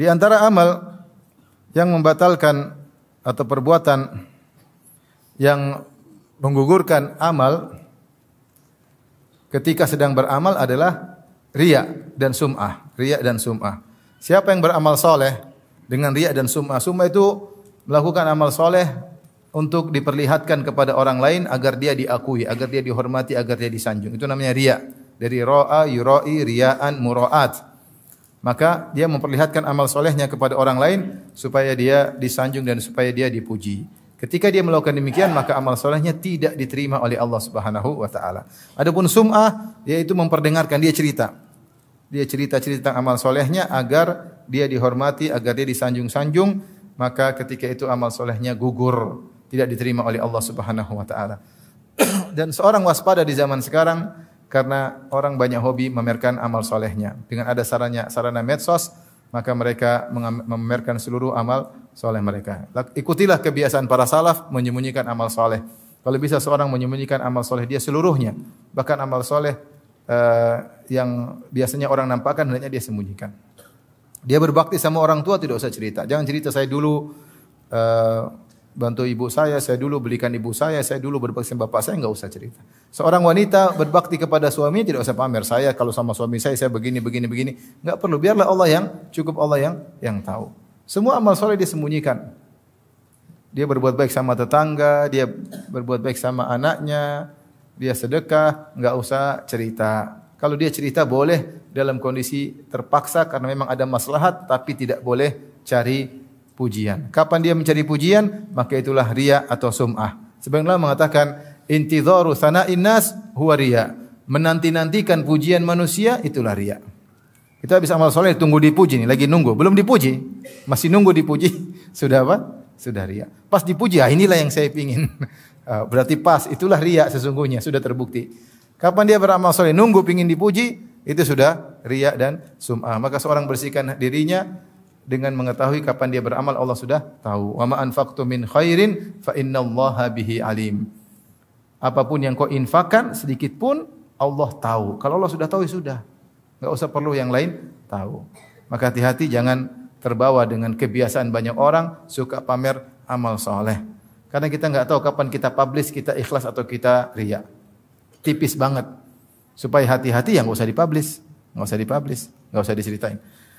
Di antara amal yang membatalkan atau perbuatan yang menggugurkan amal ketika sedang beramal adalah riya dan sum'ah. Riya dan sum'ah. Siapa yang beramal soleh dengan riya dan sum'ah? Sum'ah itu melakukan amal soleh untuk diperlihatkan kepada orang lain agar dia diakui, agar dia dihormati, agar dia disanjung. Itu namanya riya. Dari ro'a, yuroi riya'an, murroat maka dia memperlihatkan amal solehnya kepada orang lain supaya dia disanjung dan supaya dia dipuji. Ketika dia melakukan demikian maka amal solehnya tidak diterima oleh Allah Subhanahu wa taala. Adapun sum'ah yaitu memperdengarkan dia cerita. Dia cerita-cerita tentang amal solehnya agar dia dihormati, agar dia disanjung-sanjung, maka ketika itu amal solehnya gugur, tidak diterima oleh Allah Subhanahu wa taala. Dan seorang waspada di zaman sekarang karena orang banyak hobi memamerkan amal solehnya. Dengan ada sarannya sarana medsos, maka mereka memamerkan seluruh amal soleh mereka. Ikutilah kebiasaan para salaf menyembunyikan amal soleh. Kalau bisa seorang menyembunyikan amal soleh dia seluruhnya, bahkan amal soleh eh, yang biasanya orang nampakkan hanya dia sembunyikan. Dia berbakti sama orang tua tidak usah cerita. Jangan cerita saya dulu eh, bantu ibu saya, saya dulu belikan ibu saya, saya dulu berbakti sama bapak saya, nggak usah cerita. Seorang wanita berbakti kepada suaminya tidak usah pamer. Saya kalau sama suami saya, saya begini, begini, begini. Nggak perlu, biarlah Allah yang cukup Allah yang yang tahu. Semua amal soleh disembunyikan. Dia berbuat baik sama tetangga, dia berbuat baik sama anaknya, dia sedekah, nggak usah cerita. Kalau dia cerita boleh dalam kondisi terpaksa karena memang ada maslahat, tapi tidak boleh cari pujian. Kapan dia mencari pujian, maka itulah ria atau sum'ah. Sebenarnya mengatakan intidharu sana'in nas huwa ria. Menanti-nantikan pujian manusia itulah ria. Kita bisa amal soleh tunggu dipuji nih, lagi nunggu, belum dipuji, masih nunggu dipuji, sudah apa? Sudah ria. Pas dipuji, ah inilah yang saya ingin. Ah, berarti pas, itulah ria sesungguhnya, sudah terbukti. Kapan dia beramal soleh, nunggu pingin dipuji, itu sudah ria dan sum'ah. Maka seorang bersihkan dirinya dengan mengetahui kapan dia beramal Allah sudah tahu. Wa ma anfaqtum min khairin fa innallaha bihi alim. Apapun yang kau infakkan sedikit pun Allah tahu. Kalau Allah sudah tahu ya sudah. Enggak usah perlu yang lain tahu. Maka hati-hati jangan terbawa dengan kebiasaan banyak orang suka pamer amal soleh. Karena kita nggak tahu kapan kita publish, kita ikhlas atau kita riya. Tipis banget. Supaya hati-hati yang nggak usah dipublish, nggak usah dipublish, nggak usah diceritain.